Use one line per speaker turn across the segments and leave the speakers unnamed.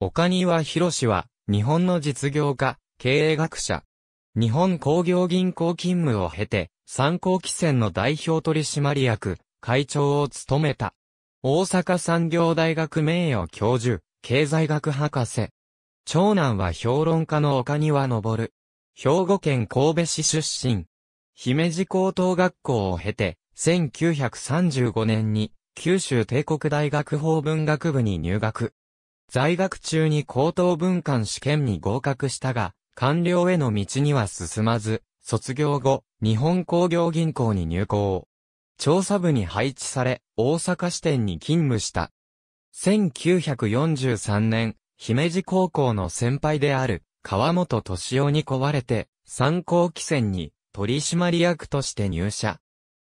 岡庭博は、日本の実業家、経営学者。日本工業銀行勤務を経て、参考汽船の代表取締役、会長を務めた。大阪産業大学名誉教授、経済学博士。長男は評論家の岡庭昇。兵庫県神戸市出身。姫路高等学校を経て、1935年に、九州帝国大学法文学部に入学。在学中に高等文官試験に合格したが、官僚への道には進まず、卒業後、日本工業銀行に入行。調査部に配置され、大阪支店に勤務した。1943年、姫路高校の先輩である、川本敏夫に壊れて、参考汽船に取締役として入社。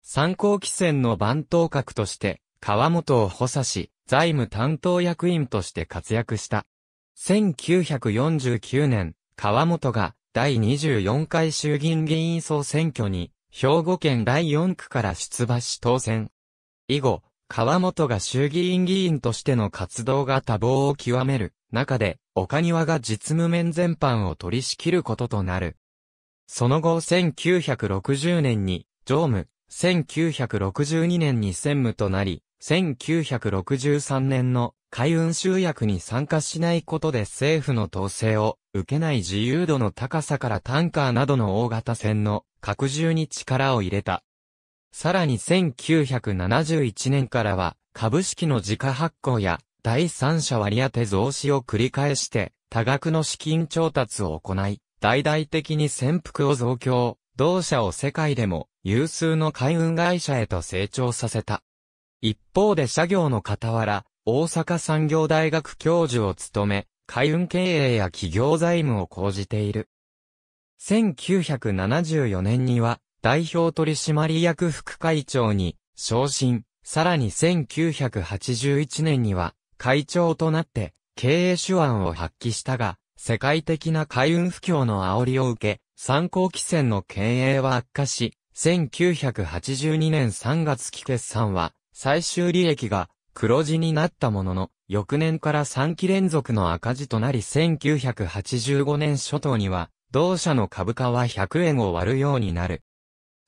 参考汽船の番頭格として、川本を補佐し、財務担当役員として活躍した。1949年、川本が第24回衆議院議員総選挙に、兵庫県第4区から出馬し当選。以後、川本が衆議院議員としての活動が多忙を極める中で、岡庭が実務面全般を取り仕切ることとなる。その後1960年に常務、1962年に専務となり、1963年の海運集約に参加しないことで政府の統制を受けない自由度の高さからタンカーなどの大型船の拡充に力を入れた。さらに1971年からは株式の自家発行や第三者割当増資を繰り返して多額の資金調達を行い、大々的に潜伏を増強、同社を世界でも有数の海運会社へと成長させた。一方で社業の傍ら、大阪産業大学教授を務め、海運経営や企業財務を講じている。1974年には、代表取締役副会長に、昇進、さらに1981年には、会長となって、経営手腕を発揮したが、世界的な海運不況の煽りを受け、参考汽船の経営は悪化し、1982年3月期決算は、最終利益が黒字になったものの、翌年から3期連続の赤字となり1985年初頭には、同社の株価は100円を割るようになる。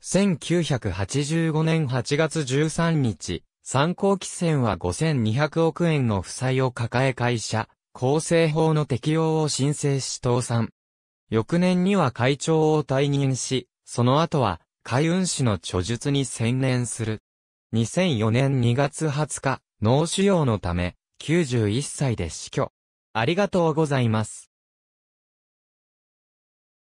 1985年8月13日、参考期船は5200億円の負債を抱え会社、構成法の適用を申請し倒産。翌年には会長を退任し、その後は、海運士の著述に専念する。2004年2月20日、脳腫瘍のため、91歳で死去。ありがとうございます。